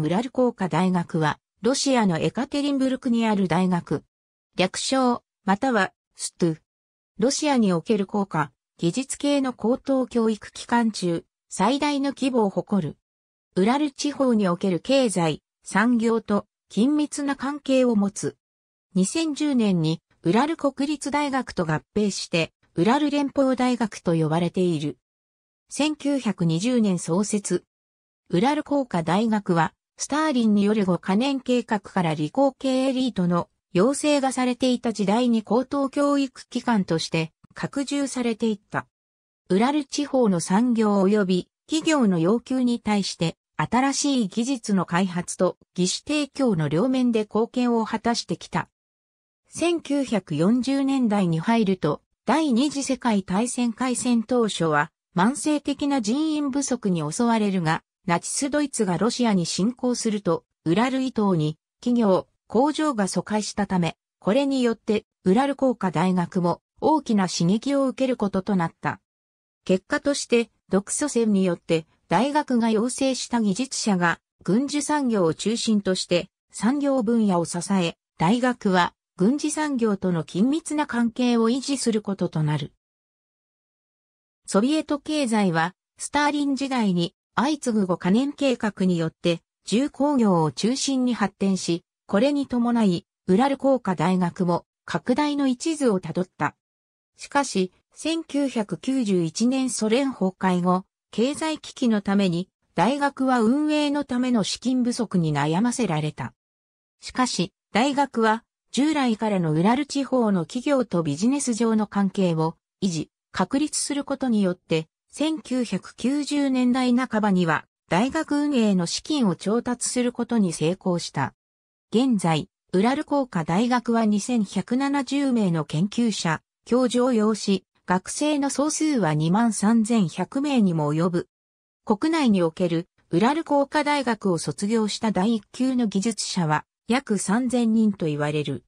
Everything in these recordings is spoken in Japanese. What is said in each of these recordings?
ウラル工科大学は、ロシアのエカテリンブルクにある大学。略称、または、ストゥ。ロシアにおける工科、技術系の高等教育機関中、最大の規模を誇る。ウラル地方における経済、産業と緊密な関係を持つ。2010年に、ウラル国立大学と合併して、ウラル連邦大学と呼ばれている。1920年創設。ウラル工科大学は、スターリンによる5カ年計画から理工系エリートの要請がされていた時代に高等教育機関として拡充されていった。ウラル地方の産業及び企業の要求に対して新しい技術の開発と技師提供の両面で貢献を果たしてきた。1940年代に入ると第二次世界大戦開戦当初は慢性的な人員不足に襲われるがナチスドイツがロシアに侵攻すると、ウラル伊東に企業、工場が疎開したため、これによってウラル工科大学も大きな刺激を受けることとなった。結果として、独ソ戦によって大学が要請した技術者が軍需産業を中心として産業分野を支え、大学は軍事産業との緊密な関係を維持することとなる。ソビエト経済はスターリン時代に相次ぐ5カ年計画によって重工業を中心に発展し、これに伴い、ウラル工科大学も拡大の一途をたどった。しかし、1991年ソ連崩壊後、経済危機のために、大学は運営のための資金不足に悩ませられた。しかし、大学は、従来からのウラル地方の企業とビジネス上の関係を維持、確立することによって、1990年代半ばには大学運営の資金を調達することに成功した。現在、ウラル工科大学は2170名の研究者、教授を要し、学生の総数は23100名にも及ぶ。国内におけるウラル工科大学を卒業した第一級の技術者は約3000人と言われる。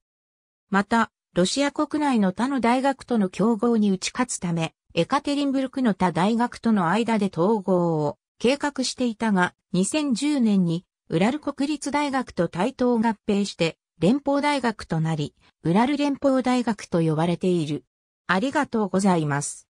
また、ロシア国内の他の大学との競合に打ち勝つため、エカテリンブルクの他大学との間で統合を計画していたが、2010年にウラル国立大学と対等合併して連邦大学となり、ウラル連邦大学と呼ばれている。ありがとうございます。